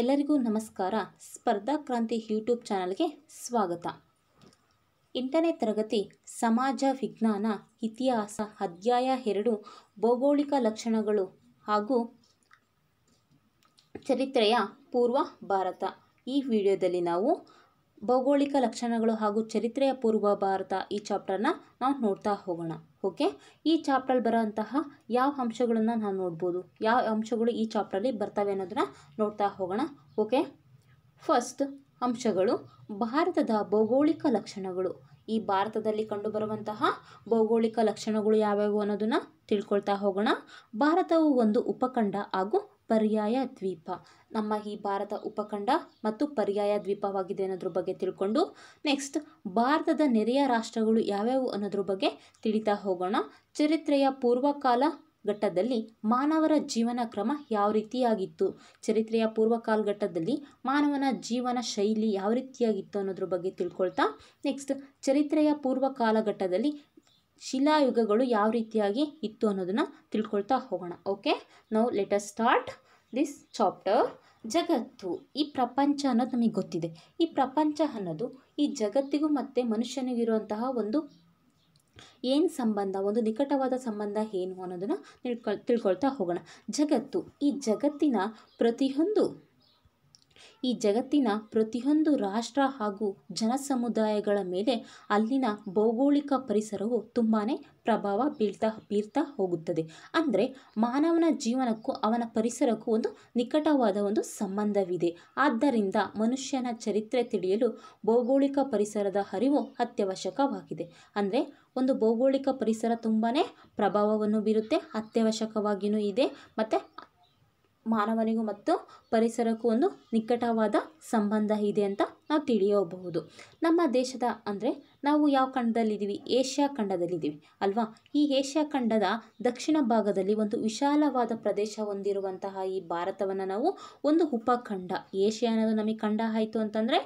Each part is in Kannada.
ಎಲ್ಲರಿಗೂ ನಮಸ್ಕಾರ ಸ್ಪರ್ಧಾ ಕ್ರಾಂತಿ ಯೂಟ್ಯೂಬ್ ಚಾನಲ್ಗೆ ಸ್ವಾಗತ ಎಂಟನೇ ತರಗತಿ ಸಮಾಜ ವಿಜ್ಞಾನ ಇತಿಹಾಸ ಅಧ್ಯಾಯ ಎರಡು ಭೌಗೋಳಿಕ ಲಕ್ಷಣಗಳು ಹಾಗೂ ಚರಿತ್ರೆಯ ಪೂರ್ವ ಭಾರತ ಈ ವಿಡಿಯೋದಲ್ಲಿ ನಾವು ಭೌಗೋಳಿಕ ಲಕ್ಷಣಗಳು ಹಾಗೂ ಚರಿತ್ರೆಯ ಪೂರ್ವ ಭಾರತ ಈ ಚಾಪ್ಟರ್ನ ನಾವು ನೋಡ್ತಾ ಹೋಗೋಣ ಓಕೆ ಈ ಚಾಪ್ಟ್ರಲ್ಲಿ ಬರೋಂತಹ ಯಾವ ಅಂಶಗಳನ್ನು ನಾವು ನೋಡ್ಬೋದು ಯಾವ ಅಂಶಗಳು ಈ ಚಾಪ್ಟ್ರಲ್ಲಿ ಬರ್ತವೆ ಅನ್ನೋದನ್ನ ನೋಡ್ತಾ ಹೋಗೋಣ ಓಕೆ ಫಸ್ಟ್ ಅಂಶಗಳು ಭಾರತದ ಭೌಗೋಳಿಕ ಲಕ್ಷಣಗಳು ಈ ಭಾರತದಲ್ಲಿ ಕಂಡುಬರುವಂತಹ ಭೌಗೋಳಿಕ ಲಕ್ಷಣಗಳು ಯಾವ್ಯಾವು ಅನ್ನೋದನ್ನು ತಿಳ್ಕೊಳ್ತಾ ಹೋಗೋಣ ಭಾರತವು ಒಂದು ಉಪಖಂಡ ಹಾಗೂ ಪರ್ಯಾಯ ದ್ವೀಪ ನಮ್ಮ ಈ ಭಾರತ ಉಪಖಂಡ ಮತ್ತು ಪರ್ಯಾಯ ದ್ವೀಪವಾಗಿದೆ ಅನ್ನೋದ್ರ ಬಗ್ಗೆ ತಿಳ್ಕೊಂಡು ನೆಕ್ಸ್ಟ್ ಭಾರತದ ನೆರೆಯ ರಾಷ್ಟ್ರಗಳು ಯಾವ್ಯಾವು ಅನ್ನೋದ್ರ ಬಗ್ಗೆ ತಿಳಿತಾ ಹೋಗೋಣ ಚರಿತ್ರೆಯ ಪೂರ್ವಕಾಲ ಘಟ್ಟದಲ್ಲಿ ಮಾನವರ ಜೀವನ ಕ್ರಮ ಯಾವ ರೀತಿಯಾಗಿತ್ತು ಚರಿತ್ರೆಯ ಪೂರ್ವಕಾಲಘಟ್ಟದಲ್ಲಿ ಮಾನವನ ಜೀವನ ಶೈಲಿ ಯಾವ ರೀತಿಯಾಗಿತ್ತು ಅನ್ನೋದ್ರ ಬಗ್ಗೆ ತಿಳ್ಕೊಳ್ತಾ ನೆಕ್ಸ್ಟ್ ಚರಿತ್ರೆಯ ಪೂರ್ವ ಕಾಲಘಟ್ಟದಲ್ಲಿ ಶಿಲಾಯುಗಗಳು ಯಾವ ರೀತಿಯಾಗಿ ಇತ್ತು ಅನ್ನೋದನ್ನು ತಿಳ್ಕೊಳ್ತಾ ಹೋಗೋಣ ಓಕೆ ನಾವು ಲೆಟರ್ ಸ್ಟಾರ್ಟ್ ದಿಸ್ ಚಾಪ್ಟರ್ ಜಗತ್ತು ಈ ಪ್ರಪಂಚ ಅನ್ನೋದು ನಮಗೆ ಗೊತ್ತಿದೆ ಈ ಪ್ರಪಂಚ ಅನ್ನೋದು ಈ ಜಗತ್ತಿಗೂ ಮತ್ತು ಮನುಷ್ಯನಿಗಿರುವಂತಹ ಒಂದು ಏನು ಸಂಬಂಧ ಒಂದು ನಿಕಟವಾದ ಸಂಬಂಧ ಏನು ಅನ್ನೋದನ್ನು ತಿಳ್ಕೊಳ್ ತಿಳ್ಕೊಳ್ತಾ ಹೋಗೋಣ ಜಗತ್ತು ಈ ಜಗತ್ತಿನ ಪ್ರತಿಯೊಂದು ಈ ಜಗತ್ತಿನ ಪ್ರತಿಯೊಂದು ರಾಷ್ಟ್ರ ಹಾಗೂ ಜನಸಮುದಾಯಗಳ ಮೇಲೆ ಅಲ್ಲಿನ ಭೌಗೋಳಿಕ ಪರಿಸರವು ತುಂಬಾ ಪ್ರಭಾವ ಬೀಳ್ತಾ ಬೀರ್ತಾ ಹೋಗುತ್ತದೆ ಅಂದರೆ ಮಾನವನ ಜೀವನಕ್ಕೂ ಅವನ ಪರಿಸರಕ್ಕೂ ಒಂದು ನಿಕಟವಾದ ಒಂದು ಸಂಬಂಧವಿದೆ ಆದ್ದರಿಂದ ಮನುಷ್ಯನ ಚರಿತ್ರೆ ತಿಳಿಯಲು ಭೌಗೋಳಿಕ ಪರಿಸರದ ಅರಿವು ಅತ್ಯವಶ್ಯಕವಾಗಿದೆ ಅಂದರೆ ಒಂದು ಭೌಗೋಳಿಕ ಪರಿಸರ ತುಂಬಾ ಪ್ರಭಾವವನ್ನು ಬೀರುತ್ತೆ ಅತ್ಯವಶ್ಯಕವಾಗಿಯೂ ಇದೆ ಮತ್ತು ಮಾನವನಿಗೂ ಮತ್ತು ಪರಿಸರಕ್ಕೂ ಒಂದು ನಿಕಟವಾದ ಸಂಬಂಧ ಇದೆ ಅಂತ ನಾವು ತಿಳಿಯಬಹುದು ನಮ್ಮ ದೇಶದ ಅಂದರೆ ನಾವು ಯಾವ ಖಂಡದಲ್ಲಿದ್ದೀವಿ ಏಷ್ಯಾ ಖಂಡದಲ್ಲಿದ್ದೀವಿ ಅಲ್ವಾ ಈ ಏಷ್ಯಾ ಖಂಡದ ದಕ್ಷಿಣ ಭಾಗದಲ್ಲಿ ಒಂದು ವಿಶಾಲವಾದ ಪ್ರದೇಶ ಹೊಂದಿರುವಂತಹ ಈ ಭಾರತವನ್ನು ನಾವು ಒಂದು ಉಪಖಂಡ ಏಷ್ಯಾ ಅನ್ನೋದು ನಮಗೆ ಖಂಡ ಆಯಿತು ಅಂತಂದರೆ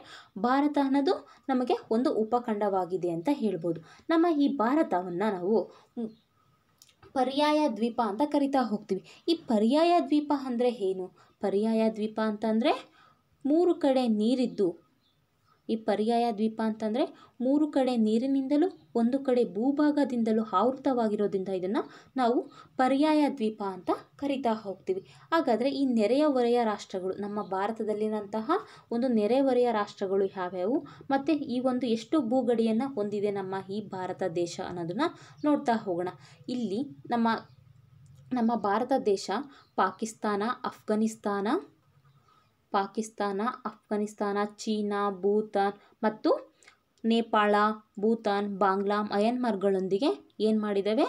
ಭಾರತ ಅನ್ನೋದು ನಮಗೆ ಒಂದು ಉಪಖಂಡವಾಗಿದೆ ಅಂತ ಹೇಳ್ಬೋದು ನಮ್ಮ ಈ ಭಾರತವನ್ನು ನಾವು ಪರ್ಯಾಯ ದ್ವೀಪ ಅಂತ ಕರಿತಾ ಹೋಗ್ತೀವಿ ಈ ಪರ್ಯಾಯ ದ್ವೀಪ ಅಂದರೆ ಏನು ಪರ್ಯಾಯ ದ್ವೀಪ ಅಂತಂದರೆ ಮೂರು ಕಡೆ ನೀರಿದ್ದು ಈ ಪರ್ಯಾಯ ದ್ವೀಪ ಅಂತಂದರೆ ಮೂರು ಕಡೆ ನೀರಿನಿಂದಲೂ ಒಂದು ಕಡೆ ಭೂಭಾಗದಿಂದಲೂ ಆವೃತವಾಗಿರೋದ್ರಿಂದ ಇದನ್ನು ನಾವು ಪರ್ಯಾಯ ದ್ವೀಪ ಅಂತ ಕರಿತಾ ಹೋಗ್ತೀವಿ ಹಾಗಾದರೆ ಈ ನೆರೆಯ ಹೊರೆಯ ರಾಷ್ಟ್ರಗಳು ನಮ್ಮ ಭಾರತದಲ್ಲಿನಂತಹ ಒಂದು ಹೊರೆಯ ರಾಷ್ಟ್ರಗಳು ಯಾವ್ಯಾವು ಮತ್ತು ಈ ಒಂದು ಎಷ್ಟು ಭೂಗಡಿಯನ್ನು ಹೊಂದಿದೆ ನಮ್ಮ ಈ ಭಾರತ ದೇಶ ಅನ್ನೋದನ್ನು ನೋಡ್ತಾ ಹೋಗೋಣ ಇಲ್ಲಿ ನಮ್ಮ ನಮ್ಮ ಭಾರತ ದೇಶ ಪಾಕಿಸ್ತಾನ ಅಫ್ಘಾನಿಸ್ತಾನ ಪಾಕಿಸ್ತಾನ ಅಫ್ಘಾನಿಸ್ತಾನ ಚೀನಾ ಭೂತಾನ್ ಮತ್ತು ನೇಪಾಳ ಭೂತಾನ್ ಬಾಂಗ್ಲಾ ಮಯನ್ಮಾರ್ಗಳೊಂದಿಗೆ ಏನು ಮಾಡಿದ್ದಾವೆ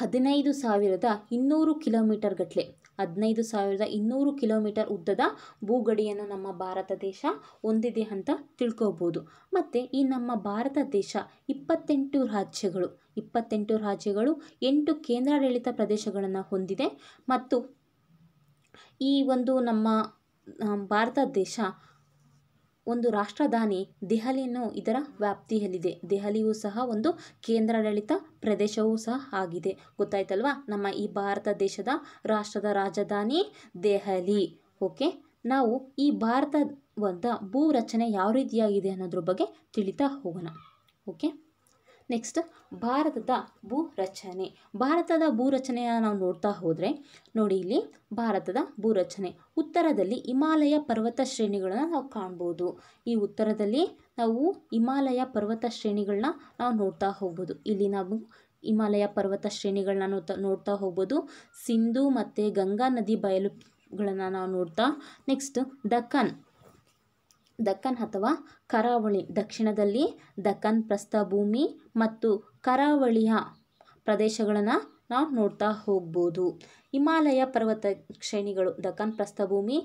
ಹದಿನೈದು ಸಾವಿರದ ಇನ್ನೂರು ಕಿಲೋಮೀಟರ್ ಗಟ್ಟಲೆ ಹದಿನೈದು ಸಾವಿರದ ಇನ್ನೂರು ಕಿಲೋಮೀಟರ್ ಉದ್ದದ ಭೂಗಡಿಯನ್ನು ನಮ್ಮ ಭಾರತ ದೇಶ ಹೊಂದಿದೆ ಅಂತ ತಿಳ್ಕೋಬೋದು ಮತ್ತು ಈ ನಮ್ಮ ಭಾರತ ದೇಶ ಇಪ್ಪತ್ತೆಂಟು ರಾಜ್ಯಗಳು ಇಪ್ಪತ್ತೆಂಟು ರಾಜ್ಯಗಳು ಎಂಟು ಕೇಂದ್ರಾಡಳಿತ ಪ್ರದೇಶಗಳನ್ನು ಹೊಂದಿದೆ ಮತ್ತು ಈ ಒಂದು ನಮ್ಮ ಭಾರತ ದೇಶ ಒಂದು ರಾಷ್ಟ್ರಧಾನಿ ದೆಹಲಿಯನ್ನು ಇದರ ವ್ಯಾಪ್ತಿಯಲ್ಲಿದೆ ದೆಹಲಿಯೂ ಸಹ ಒಂದು ಕೇಂದ್ರಾಡಳಿತ ಪ್ರದೇಶವೂ ಸಹ ಆಗಿದೆ ಗೊತ್ತಾಯ್ತಲ್ವಾ ನಮ್ಮ ಈ ಭಾರತ ದೇಶದ ರಾಷ್ಟ್ರದ ರಾಜಧಾನಿ ದೆಹಲಿ ಓಕೆ ನಾವು ಈ ಭಾರತದ ಭೂ ರಚನೆ ಯಾವ ರೀತಿಯಾಗಿದೆ ಅನ್ನೋದ್ರ ಬಗ್ಗೆ ತಿಳಿತಾ ಹೋಗೋಣ ಓಕೆ ನೆಕ್ಸ್ಟ್ ಭಾರತದ ಭೂ ರಚನೆ ಭಾರತದ ಭೂ ರಚನೆಯ ನಾವು ನೋಡ್ತಾ ಹೋದರೆ ನೋಡಿ ಇಲ್ಲಿ ಭಾರತದ ಭೂ ರಚನೆ ಉತ್ತರದಲ್ಲಿ ಹಿಮಾಲಯ ಪರ್ವತ ಶ್ರೇಣಿಗಳನ್ನು ನಾವು ಕಾಣ್ಬೋದು ಈ ಉತ್ತರದಲ್ಲಿ ನಾವು ಹಿಮಾಲಯ ಪರ್ವತ ಶ್ರೇಣಿಗಳನ್ನ ನಾವು ನೋಡ್ತಾ ಹೋಗ್ಬೋದು ಇಲ್ಲಿ ನಾವು ಹಿಮಾಲಯ ಪರ್ವತ ಶ್ರೇಣಿಗಳನ್ನ ನೋಡ್ತಾ ನೋಡ್ತಾ ಹೋಗ್ಬೋದು ಸಿಂಧು ಮತ್ತು ಗಂಗಾ ನದಿ ಬಯಲುಗಳನ್ನು ನಾವು ನೋಡ್ತಾ ನೆಕ್ಸ್ಟ್ ದಕ್ಕನ್ ದಕ್ಕನ್ ಅಥವಾ ಕರಾವಳಿ ದಕ್ಷಿಣದಲ್ಲಿ ದಕ್ಕನ್ ಪ್ರಸ್ಥಭೂಮಿ ಮತ್ತು ಕರಾವಳಿಯ ಪ್ರದೇಶಗಳನ್ನು ನಾವು ನೋಡ್ತಾ ಹೋಗ್ಬೋದು ಹಿಮಾಲಯ ಪರ್ವತ ಶ್ರೇಣಿಗಳು ದಕ್ಕನ್ ಪ್ರಸ್ಥಭೂಮಿ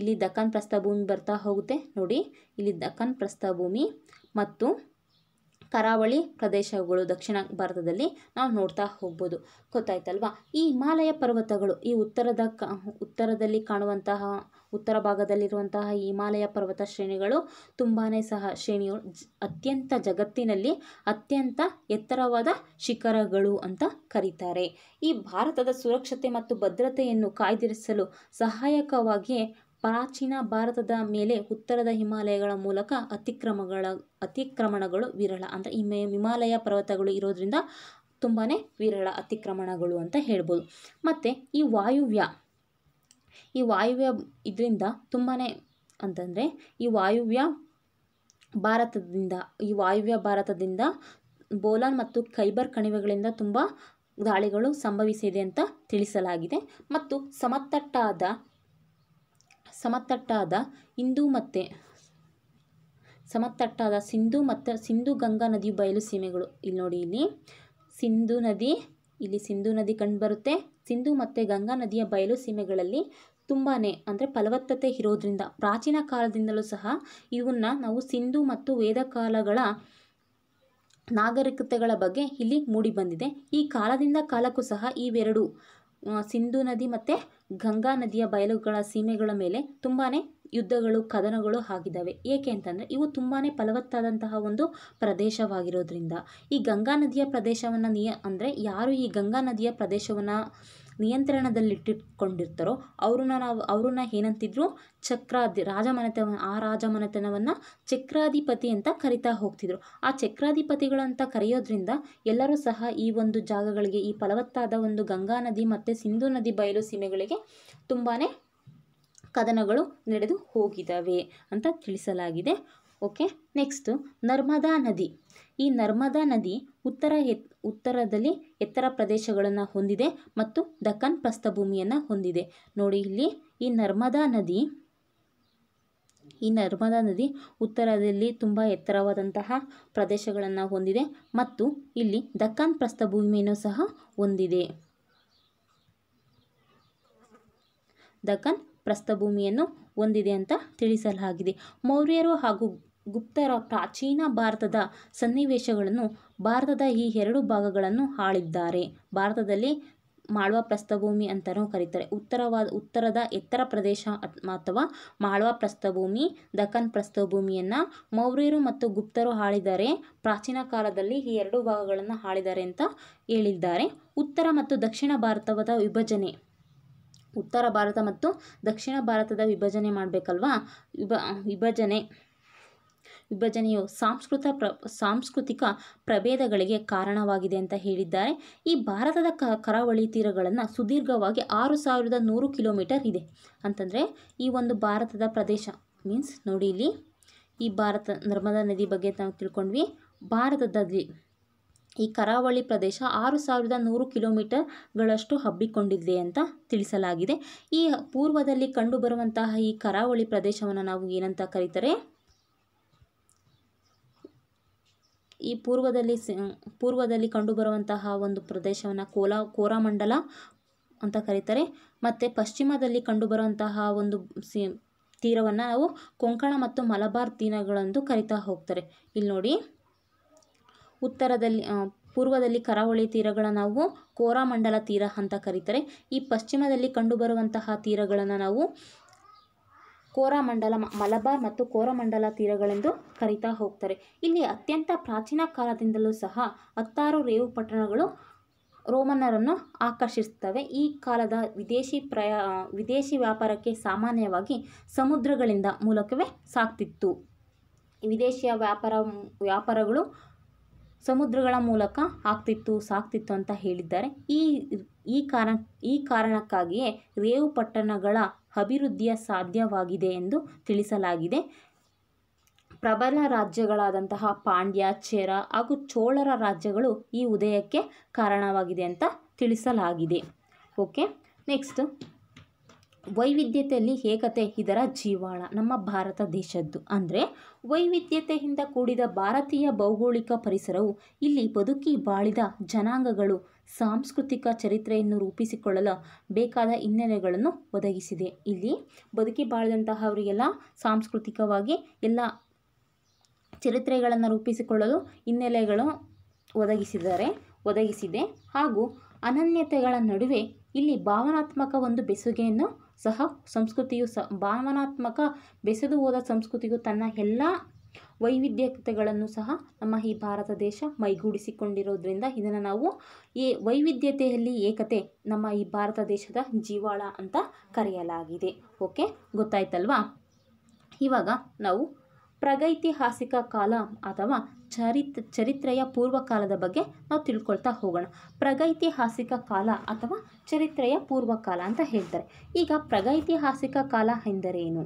ಇಲ್ಲಿ ದಕ್ಕನ್ ಪ್ರಸ್ಥಭೂಮಿ ಬರ್ತಾ ಹೋಗುತ್ತೆ ನೋಡಿ ಇಲ್ಲಿ ದಕ್ಕನ್ ಪ್ರಸ್ಥಭೂಮಿ ಮತ್ತು ಕರಾವಳಿ ಪ್ರದೇಶಗಳು ದಕ್ಷಿಣ ಭಾರತದಲ್ಲಿ ನಾವು ನೋಡ್ತಾ ಹೋಗ್ಬೋದು ಗೊತ್ತಾಯ್ತಲ್ವಾ ಈ ಹಿಮಾಲಯ ಪರ್ವತಗಳು ಈ ಉತ್ತರದ ಕ ಉತ್ತರದಲ್ಲಿ ಕಾಣುವಂತಹ ಉತ್ತರ ಭಾಗದಲ್ಲಿರುವಂತಹ ಹಿಮಾಲಯ ಪರ್ವತ ಶ್ರೇಣಿಗಳು ತುಂಬಾ ಸಹ ಶ್ರೇಣಿಯು ಅತ್ಯಂತ ಜಗತ್ತಿನಲ್ಲಿ ಅತ್ಯಂತ ಎತ್ತರವಾದ ಶಿಖರಗಳು ಅಂತ ಕರೀತಾರೆ ಈ ಭಾರತದ ಸುರಕ್ಷತೆ ಮತ್ತು ಭದ್ರತೆಯನ್ನು ಕಾಯ್ದಿರಿಸಲು ಸಹಾಯಕವಾಗಿ ಪ್ರಾಚೀನ ಭಾರತದ ಮೇಲೆ ಉತ್ತರದ ಹಿಮಾಲಯಗಳ ಮೂಲಕ ಅತಿಕ್ರಮಗಳ ಅತಿಕ್ರಮಣಗಳು ವಿರಳ ಅಂದರೆ ಹಿಮೆ ಹಿಮಾಲಯ ಪರ್ವತಗಳು ಇರೋದ್ರಿಂದ ತುಂಬಾ ವಿರಳ ಅತಿಕ್ರಮಣಗಳು ಅಂತ ಹೇಳ್ಬೋದು ಮತ್ತು ಈ ವಾಯುವ್ಯ ಈ ವಾಯುವ್ಯ ಇದರಿಂದ ತುಂಬಾ ಅಂತಂದರೆ ಈ ವಾಯುವ್ಯ ಭಾರತದಿಂದ ಈ ವಾಯುವ್ಯ ಭಾರತದಿಂದ ಬೋಲಾನ್ ಮತ್ತು ಖೈಬರ್ ಕಣಿವೆಗಳಿಂದ ತುಂಬ ದಾಳಿಗಳು ಸಂಭವಿಸಿದೆ ಅಂತ ತಿಳಿಸಲಾಗಿದೆ ಮತ್ತು ಸಮತಟ್ಟಾದ ಸಮತಟ್ಟಾದ ಹಿಂದೂ ಮತ್ತು ಸಮತಟ್ಟಾದ ಸಿಂಧು ಮತ್ತು ಸಿಂಧು ಗಂಗಾ ನದಿ ಬಯಲು ಸೀಮೆಗಳು ಇಲ್ಲಿ ನೋಡಿ ಇಲ್ಲಿ ಸಿಂಧು ನದಿ ಇಲ್ಲಿ ಸಿಂಧೂ ನದಿ ಕಂಡುಬರುತ್ತೆ ಸಿಂಧು ಮತ್ತು ಗಂಗಾ ನದಿಯ ಬಯಲು ಸೀಮೆಗಳಲ್ಲಿ ತುಂಬಾ ಅಂದರೆ ಫಲವತ್ತತೆ ಇರೋದ್ರಿಂದ ಪ್ರಾಚೀನ ಕಾಲದಿಂದಲೂ ಸಹ ಇವನ್ನ ನಾವು ಸಿಂಧು ಮತ್ತು ವೇದ ಕಾಲಗಳ ನಾಗರಿಕತೆಗಳ ಬಗ್ಗೆ ಇಲ್ಲಿ ಮೂಡಿಬಂದಿದೆ ಈ ಕಾಲದಿಂದ ಕಾಲಕ್ಕೂ ಸಹ ಇವೆರಡು ಸಿಂಧು ನದಿ ಮತ್ತು ಗಂಗಾ ನದಿಯ ಬಯಲುಗಳ ಸೀಮೆಗಳ ಮೇಲೆ ತುಂಬಾ ಯುದ್ಧಗಳು ಕದನಗಳು ಆಗಿದ್ದಾವೆ ಏಕೆ ಅಂತಂದರೆ ಇವು ತುಂಬಾ ಫಲವತ್ತಾದಂತಹ ಒಂದು ಪ್ರದೇಶವಾಗಿರೋದ್ರಿಂದ ಈ ಗಂಗಾ ನದಿಯ ಪ್ರದೇಶವನ್ನು ನಿಯ ಅಂದರೆ ಯಾರು ಈ ಗಂಗಾ ನದಿಯ ಪ್ರದೇಶವನ್ನು ನಿಯಂತ್ರಣದಲ್ಲಿಟ್ಟಿಟ್ಕೊಂಡಿರ್ತಾರೋ ಅವ್ರನ್ನ ನಾವು ಅವ್ರನ್ನ ಏನಂತಿದ್ರು ಚಕ್ರಾದಿ ರಾಜಮನೆತನ ಆ ರಾಜಮನೆತನವನ್ನು ಚಕ್ರಾಧಿಪತಿ ಅಂತ ಕರಿತಾ ಹೋಗ್ತಿದ್ರು ಆ ಚಕ್ರಾಧಿಪತಿಗಳಂತ ಕರೆಯೋದ್ರಿಂದ ಎಲ್ಲರೂ ಸಹ ಈ ಒಂದು ಜಾಗಗಳಿಗೆ ಈ ಫಲವತ್ತಾದ ಒಂದು ಗಂಗಾ ನದಿ ಮತ್ತು ಸಿಂಧು ನದಿ ಬಯಲು ಸೀಮೆಗಳಿಗೆ ತುಂಬಾ ಕದನಗಳು ನಡೆದು ಹೋಗಿದ್ದಾವೆ ಅಂತ ತಿಳಿಸಲಾಗಿದೆ ಓಕೆ ನೆಕ್ಸ್ಟು ನರ್ಮದಾ ನದಿ ಈ ನರ್ಮದಾ ನದಿ ಉತ್ತರ ಎತ್ ಉತ್ತರದಲ್ಲಿ ಎತ್ತರ ಪ್ರದೇಶಗಳನ್ನು ಹೊಂದಿದೆ ಮತ್ತು ದಕ್ಕನ್ ಪ್ರಸ್ಥಭೂಮಿಯನ್ನು ಹೊಂದಿದೆ ನೋಡಿ ಇಲ್ಲಿ ಈ ನರ್ಮದಾ ನದಿ ಈ ನರ್ಮದಾ ನದಿ ಉತ್ತರದಲ್ಲಿ ತುಂಬ ಎತ್ತರವಾದಂತಹ ಪ್ರದೇಶಗಳನ್ನು ಹೊಂದಿದೆ ಮತ್ತು ಇಲ್ಲಿ ದಕ್ಕನ್ ಪ್ರಸ್ಥಭೂಮಿಯನ್ನು ಸಹ ಹೊಂದಿದೆ ದಕ್ಕನ್ ಪ್ರಸ್ಥಭೂಮಿಯನ್ನು ಹೊಂದಿದೆ ಅಂತ ತಿಳಿಸಲಾಗಿದೆ ಮೌರ್ಯರು ಹಾಗೂ ಗುಪ್ತರ ಪ್ರಾಚೀನ ಭಾರತದ ಸನ್ನಿವೇಶಗಳನ್ನು ಭಾರತದ ಈ ಎರಡು ಭಾಗಗಳನ್ನು ಆಳಿದ್ದಾರೆ ಭಾರತದಲ್ಲಿ ಮಾಳ್ವ ಪ್ರಸ್ಥಭೂಮಿ ಅಂತಲೂ ಕರೀತಾರೆ ಉತ್ತರವಾದ ಉತ್ತರದ ಎತ್ತರ ಪ್ರದೇಶ ಅಥವಾ ಮಾಳ್ವ ಪ್ರಸ್ಥಭೂಮಿ ದಖನ್ ಪ್ರಸ್ಥಭೂಮಿಯನ್ನು ಮೌರ್ಯರು ಮತ್ತು ಗುಪ್ತರು ಆಳಿದ್ದಾರೆ ಪ್ರಾಚೀನ ಕಾಲದಲ್ಲಿ ಈ ಎರಡು ಭಾಗಗಳನ್ನು ಆಳಿದ್ದಾರೆ ಅಂತ ಹೇಳಿದ್ದಾರೆ ಉತ್ತರ ಮತ್ತು ದಕ್ಷಿಣ ಭಾರತದ ವಿಭಜನೆ ಉತ್ತರ ಭಾರತ ಮತ್ತು ದಕ್ಷಿಣ ಭಾರತದ ವಿಭಜನೆ ಮಾಡಬೇಕಲ್ವಾ ವಿಭ ವಿಭಜನೆ ವಿಭಜನೆಯು ಸಾಂಸ್ಕೃತ ಪ್ರ ಸಾಂಸ್ಕೃತಿಕ ಪ್ರಭೇದಗಳಿಗೆ ಕಾರಣವಾಗಿದೆ ಅಂತ ಹೇಳಿದ್ದಾರೆ ಈ ಭಾರತದ ಕ ಕರಾವಳಿ ತೀರಗಳನ್ನು ಸುದೀರ್ಘವಾಗಿ ಆರು ಸಾವಿರದ ನೂರು ಕಿಲೋಮೀಟರ್ ಇದೆ ಅಂತಂದರೆ ಈ ಒಂದು ಭಾರತದ ಪ್ರದೇಶ ಮೀನ್ಸ್ ನೋಡಿ ಇಲ್ಲಿ ಈ ಭಾರತ ನರ್ಮದಾ ನದಿ ಬಗ್ಗೆ ನಾವು ತಿಳ್ಕೊಂಡ್ವಿ ಭಾರತದಲ್ಲಿ ಈ ಕರಾವಳಿ ಪ್ರದೇಶ ಆರು ಸಾವಿರದ ನೂರು ಕಿಲೋಮೀಟರ್ಗಳಷ್ಟು ಹಬ್ಬಿಕೊಂಡಿದೆ ಅಂತ ತಿಳಿಸಲಾಗಿದೆ ಈ ಪೂರ್ವದಲ್ಲಿ ಕಂಡುಬರುವಂತಹ ಈ ಕರಾವಳಿ ಪ್ರದೇಶವನ್ನು ನಾವು ಏನಂತ ಕರೀತಾರೆ ಈ ಪೂರ್ವದಲ್ಲಿ ಸಿ ಪೂರ್ವದಲ್ಲಿ ಕಂಡುಬರುವಂತಹ ಒಂದು ಪ್ರದೇಶವನ್ನು ಕೋಲ ಕೋರಮಂಡಲ ಅಂತ ಕರೀತಾರೆ ಮತ್ತು ಪಶ್ಚಿಮದಲ್ಲಿ ಕಂಡುಬರುವಂತಹ ಒಂದು ಸಿ ತೀರವನ್ನು ನಾವು ಕೊಂಕಣ ಮತ್ತು ಮಲಬಾರ್ ತೀರಗಳೆಂದು ಕರಿತಾ ಹೋಗ್ತಾರೆ ಇಲ್ಲಿ ನೋಡಿ ಉತ್ತರದಲ್ಲಿ ಪೂರ್ವದಲ್ಲಿ ಕರಾವಳಿ ತೀರಗಳನ್ನು ನಾವು ಕೋರಮಂಡಲ ತೀರ ಅಂತ ಕರೀತಾರೆ ಈ ಪಶ್ಚಿಮದಲ್ಲಿ ಕಂಡುಬರುವಂತಹ ತೀರಗಳನ್ನು ನಾವು ಕೋರಮಂಡಲ ಮಲಬಾರ್ ಮತ್ತು ಕೋರಮಂಡಲ ತೀರಗಳೆಂದು ಕರೀತಾ ಹೋಗ್ತಾರೆ ಇಲ್ಲಿ ಅತ್ಯಂತ ಪ್ರಾಚೀನ ಕಾಲದಿಂದಲೂ ಸಹ ಹತ್ತಾರು ರೇವು ಪಟ್ಟಣಗಳು ರೋಮನ್ನರನ್ನು ಆಕರ್ಷಿಸುತ್ತವೆ ಈ ಕಾಲದ ವಿದೇಶಿ ಪ್ರಯ ವಿದೇಶಿ ವ್ಯಾಪಾರಕ್ಕೆ ಸಾಮಾನ್ಯವಾಗಿ ಸಮುದ್ರಗಳಿಂದ ಮೂಲಕವೇ ಸಾಕ್ತಿತ್ತು ವಿದೇಶಿಯ ವ್ಯಾಪಾರ ವ್ಯಾಪಾರಗಳು ಸಮುದ್ರಗಳ ಮೂಲಕ ಆಗ್ತಿತ್ತು ಸಾಕ್ತಿತ್ತು ಅಂತ ಹೇಳಿದ್ದಾರೆ ಈ ಈ ಕಾರಣ ಈ ಕಾರಣಕ್ಕಾಗಿಯೇ ರೇವು ಪಟ್ಟಣಗಳ ಅಭಿವೃದ್ಧಿಯ ಸಾಧ್ಯವಾಗಿದೆ ಎಂದು ತಿಳಿಸಲಾಗಿದೆ ಪ್ರಬಲ ರಾಜ್ಯಗಳಾದಂತಹ ಪಾಂಡ್ಯ ಚೇರ ಹಾಗೂ ಚೋಳರ ರಾಜ್ಯಗಳು ಈ ಉದಯಕ್ಕೆ ಕಾರಣವಾಗಿದೆ ಅಂತ ತಿಳಿಸಲಾಗಿದೆ ಓಕೆ ನೆಕ್ಸ್ಟ್ ವೈವಿಧ್ಯತೆಯಲ್ಲಿ ಏಕತೆ ಇದರ ಜೀವಾಳ ನಮ್ಮ ಭಾರತ ದೇಶದ್ದು ಅಂದರೆ ವೈವಿಧ್ಯತೆಯಿಂದ ಕೂಡಿದ ಭಾರತೀಯ ಭೌಗೋಳಿಕ ಪರಿಸರವು ಇಲ್ಲಿ ಬದುಕಿ ಬಾಳಿದ ಜನಾಂಗಗಳು ಸಾಂಸ್ಕೃತಿಕ ಚರಿತ್ರೆಯನ್ನು ರೂಪಿಸಿಕೊಳ್ಳಲು ಬೇಕಾದ ಹಿನ್ನೆಲೆಗಳನ್ನು ಒದಗಿಸಿದೆ ಇಲ್ಲಿ ಬದುಕಿ ಬಾಳಿದಂತಹವರಿಗೆಲ್ಲ ಸಾಂಸ್ಕೃತಿಕವಾಗಿ ಎಲ್ಲ ಚರಿತ್ರೆಗಳನ್ನು ರೂಪಿಸಿಕೊಳ್ಳಲು ಹಿನ್ನೆಲೆಗಳು ಒದಗಿಸಿದ್ದಾರೆ ಒದಗಿಸಿದೆ ಹಾಗೂ ಅನನ್ಯತೆಗಳ ನಡುವೆ ಇಲ್ಲಿ ಭಾವನಾತ್ಮಕ ಒಂದು ಬೆಸುಗೆಯನ್ನು ಸಹ ಸಂಸ್ಕೃತಿಯು ಸ ಭಾವನಾತ್ಮಕ ಬೆಸೆದು ಹೋದ ಸಂಸ್ಕೃತಿಗೂ ತನ್ನ ಎಲ್ಲ ವೈವಿಧ್ಯತೆಗಳನ್ನು ಸಹ ನಮ್ಮ ಈ ಭಾರತ ದೇಶ ಮೈಗೂಡಿಸಿಕೊಂಡಿರೋದ್ರಿಂದ ಇದನ್ನು ನಾವು ಈ ವೈವಿಧ್ಯತೆಯಲ್ಲಿ ಏಕತೆ ನಮ್ಮ ಈ ಭಾರತ ದೇಶದ ಜೀವಾಳ ಅಂತ ಕರೆಯಲಾಗಿದೆ ಓಕೆ ಗೊತ್ತಾಯ್ತಲ್ವಾ ಇವಾಗ ನಾವು ಪ್ರಗೈತಿಹಾಸಿಕ ಕಾಲ ಅಥವಾ ಚರಿತ್ ಚರಿತ್ರೆಯ ಪೂರ್ವಕಾಲದ ಬಗ್ಗೆ ನಾವು ತಿಳ್ಕೊಳ್ತಾ ಹೋಗೋಣ ಪ್ರಗೈತಿಹಾಸಿಕ ಕಾಲ ಅಥವಾ ಚರಿತ್ರೆಯ ಪೂರ್ವಕಾಲ ಅಂತ ಹೇಳ್ತಾರೆ ಈಗ ಪ್ರಗೈತಿಹಾಸಿಕ ಕಾಲ ಎಂದರೇನು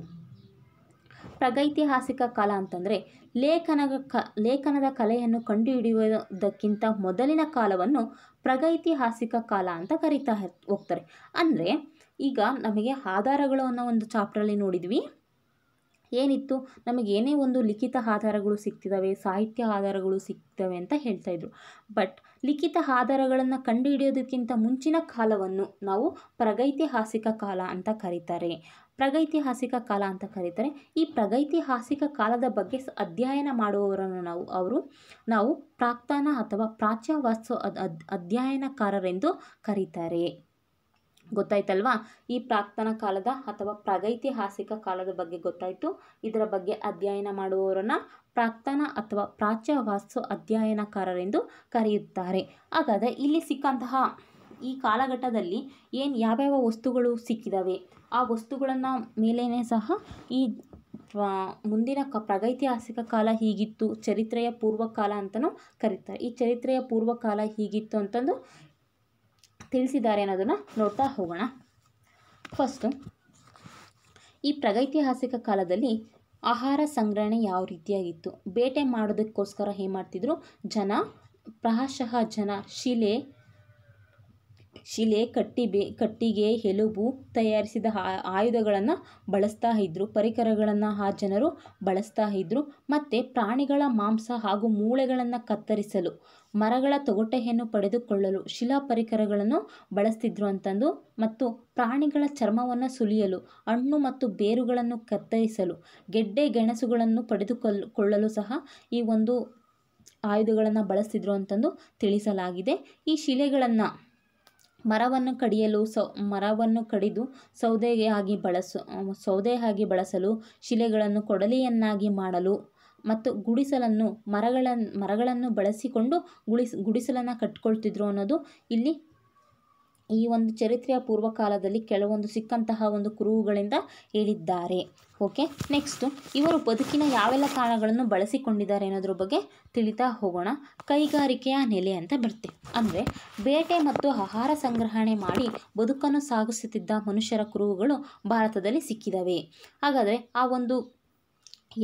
ಪ್ರಗೈತಿಹಾಸಿಕ ಕಾಲ ಅಂತಂದರೆ ಲೇಖನ ಕ ಲೇಖನದ ಕಲೆಯನ್ನು ಕಂಡುಹಿಡಿಯುವುದಕ್ಕಿಂತ ಮೊದಲಿನ ಕಾಲವನ್ನು ಪ್ರಗೈತಿಹಾಸಿಕ ಕಾಲ ಅಂತ ಕರೀತಾ ಹೋಗ್ತಾರೆ ಅಂದರೆ ಈಗ ನಮಗೆ ಆಧಾರಗಳು ಅನ್ನೋ ಒಂದು ಚಾಪ್ಟ್ರಲ್ಲಿ ನೋಡಿದ್ವಿ ಏನಿತ್ತು ನಮಗೆ ಏನೇ ಒಂದು ಲಿಖಿತ ಆಧಾರಗಳು ಸಿಗ್ತಿದ್ದಾವೆ ಸಾಹಿತ್ಯ ಆಧಾರಗಳು ಸಿಗ್ತವೆ ಅಂತ ಹೇಳ್ತಾಯಿದ್ರು ಬಟ್ ಲಿಖಿತ ಆಧಾರಗಳನ್ನು ಕಂಡುಹಿಡಿಯೋದಕ್ಕಿಂತ ಮುಂಚಿನ ಕಾಲವನ್ನು ನಾವು ಪ್ರಗೈತಿಹಾಸಿಕ ಕಾಲ ಅಂತ ಕರೀತಾರೆ ಪ್ರಗೈತಿಹಾಸಿಕ ಕಾಲ ಅಂತ ಕರೀತಾರೆ ಈ ಪ್ರಗೈತಿಹಾಸಿಕ ಕಾಲದ ಬಗ್ಗೆ ಅಧ್ಯಯನ ಮಾಡುವವರನ್ನು ನಾವು ಅವರು ನಾವು ಪ್ರಾಕ್ತಾನ ಅಥವಾ ಪ್ರಾಚ್ಯವಾಸ್ತು ಅಧ್ಯಯನಕಾರರೆಂದು ಕರೀತಾರೆ ಗೊತ್ತಾಯ್ತಲ್ವಾ ಈ ಪ್ರಾಕ್ತನ ಕಾಲದ ಅಥವಾ ಪ್ರಗೈತಿಹಾಸಿಕ ಕಾಲದ ಬಗ್ಗೆ ಗೊತ್ತಾಯಿತು ಇದರ ಬಗ್ಗೆ ಅಧ್ಯಯನ ಮಾಡುವವರನ್ನು ಪ್ರಾಕ್ತನ ಅಥವಾ ಪ್ರಾಚ್ಯ ವಾಸ್ತು ಅಧ್ಯಯನಕಾರರೆಂದು ಕರೆಯುತ್ತಾರೆ ಹಾಗಾದರೆ ಇಲ್ಲಿ ಸಿಕ್ಕಂತಹ ಈ ಕಾಲಘಟ್ಟದಲ್ಲಿ ಏನು ಯಾವ್ಯಾವ ವಸ್ತುಗಳು ಸಿಕ್ಕಿದಾವೆ ಆ ವಸ್ತುಗಳನ್ನು ಮೇಲೇ ಸಹ ಈ ಮುಂದಿನ ಕ ಪ್ರಗೈತಿಹಾಸಿಕ ಕಾಲ ಹೀಗಿತ್ತು ಚರಿತ್ರೆಯ ಪೂರ್ವಕಾಲ ಅಂತಲೂ ಕರೀತಾರೆ ಈ ಚರಿತ್ರೆಯ ಪೂರ್ವಕಾಲ ಹೀಗಿತ್ತು ಅಂತಂದು ತಿಳಿಸಿದ್ದಾರೆ ಅನ್ನೋದನ್ನು ನೋಡ್ತಾ ಹೋಗೋಣ ಫಸ್ಟು ಈ ಪ್ರಗೈತಿಹಾಸಿಕ ಕಾಲದಲ್ಲಿ ಆಹಾರ ಸಂಗ್ರಹಣೆ ಯಾವ ರೀತಿಯಾಗಿತ್ತು ಬೇಟೆ ಮಾಡೋದಕ್ಕೋಸ್ಕರ ಏನು ಮಾಡ್ತಿದ್ರು ಜನ ಪ್ರಾಶಃ ಜನ ಶಿಲೆ ಶಿಲೆ ಕಟ್ಟಿ ಕಟ್ಟಿಗೆ ಎಲುಬು ತಯಾರಿಸಿದ ಆಯುಧಗಳನ್ನು ಬಳಸ್ತಾ ಇದ್ದರು ಪರಿಕರಗಳನ್ನು ಆ ಜನರು ಬಳಸ್ತಾ ಇದ್ದರು ಮತ್ತು ಪ್ರಾಣಿಗಳ ಮಾಂಸ ಹಾಗೂ ಮೂಳೆಗಳನ್ನು ಕತ್ತರಿಸಲು ಮರಗಳ ತೊಗಟೆಯನ್ನು ಪಡೆದುಕೊಳ್ಳಲು ಶಿಲಾ ಪರಿಕರಗಳನ್ನು ಬಳಸ್ತಿದ್ರು ಅಂತಂದು ಮತ್ತು ಪ್ರಾಣಿಗಳ ಚರ್ಮವನ್ನು ಸುಲಿಯಲು ಹಣ್ಣು ಮತ್ತು ಬೇರುಗಳನ್ನು ಕತ್ತರಿಸಲು ಗೆಡ್ಡೆ ಗೆಣಸುಗಳನ್ನು ಪಡೆದುಕೊಳ್ಳಲು ಸಹ ಈ ಒಂದು ಆಯುಧಗಳನ್ನು ಬಳಸ್ತಿದ್ರು ಅಂತಂದು ತಿಳಿಸಲಾಗಿದೆ ಈ ಶಿಲೆಗಳನ್ನು ಮರವನ್ನು ಕಡಿಯಲು ಸೌ ಮರವನ್ನು ಕಡಿದು ಸೌದೆಗೆ ಆಗಿ ಬಳಸು ಸೌದೆ ಬಳಸಲು ಶಿಲೆಗಳನ್ನು ಕೊಡಲಿಯನ್ನಾಗಿ ಮಾಡಲು ಮತ್ತು ಗುಡಿಸಲನ್ನು ಮರಗಳನ್ನು ಮರಗಳನ್ನು ಬಳಸಿಕೊಂಡು ಗುಡಿಸ್ ಗುಡಿಸಲನ್ನು ಕಟ್ಕೊಳ್ತಿದ್ರು ಅನ್ನೋದು ಇಲ್ಲಿ ಈ ಒಂದು ಚರಿತ್ರೆಯ ಪೂರ್ವಕಾಲದಲ್ಲಿ ಕೆಲವೊಂದು ಸಿಕ್ಕಂತಹ ಒಂದು ಕುರುಹುಗಳಿಂದ ಹೇಳಿದ್ದಾರೆ ಓಕೆ ನೆಕ್ಸ್ಟು ಇವರು ಬದುಕಿನ ಯಾವೆಲ್ಲ ಕಾರಣಗಳನ್ನು ಬಳಸಿಕೊಂಡಿದ್ದಾರೆ ಅನ್ನೋದ್ರ ಬಗ್ಗೆ ತಿಳಿತಾ ಹೋಗೋಣ ಕೈಗಾರಿಕೆಯ ನೆಲೆ ಅಂತ ಬರುತ್ತೆ ಅಂದರೆ ಬೇಟೆ ಮತ್ತು ಆಹಾರ ಸಂಗ್ರಹಣೆ ಮಾಡಿ ಬದುಕನ್ನು ಸಾಗಿಸುತ್ತಿದ್ದ ಮನುಷ್ಯರ ಕುರುಹುಗಳು ಭಾರತದಲ್ಲಿ ಸಿಕ್ಕಿದವೆ ಹಾಗಾದರೆ ಆ ಒಂದು